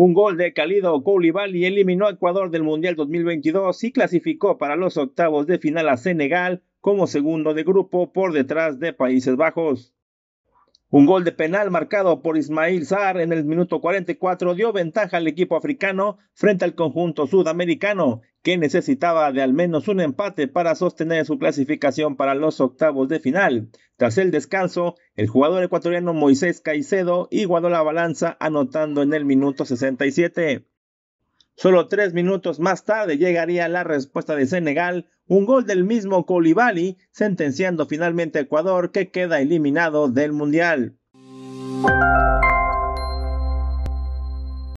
Un gol de Calido Koulibaly eliminó a Ecuador del Mundial 2022 y clasificó para los octavos de final a Senegal como segundo de grupo por detrás de Países Bajos. Un gol de penal marcado por Ismail Zar en el minuto 44 dio ventaja al equipo africano frente al conjunto sudamericano, que necesitaba de al menos un empate para sostener su clasificación para los octavos de final. Tras el descanso, el jugador ecuatoriano Moisés Caicedo igualó la balanza anotando en el minuto 67. Solo tres minutos más tarde llegaría la respuesta de Senegal, un gol del mismo Colibali, sentenciando finalmente a Ecuador que queda eliminado del Mundial.